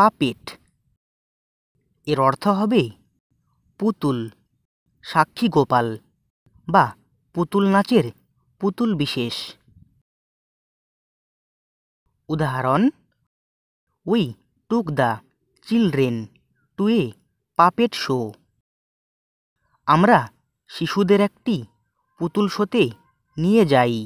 puppet এর অর্থ হবে পুতুল সাক্ষী গোপাল বা পুতুল নাচের পুতুল বিশেষ উদাহরণ we took the children to a puppet show আমরা শিশুদের একটি পুতুল শোতে নিয়ে যাই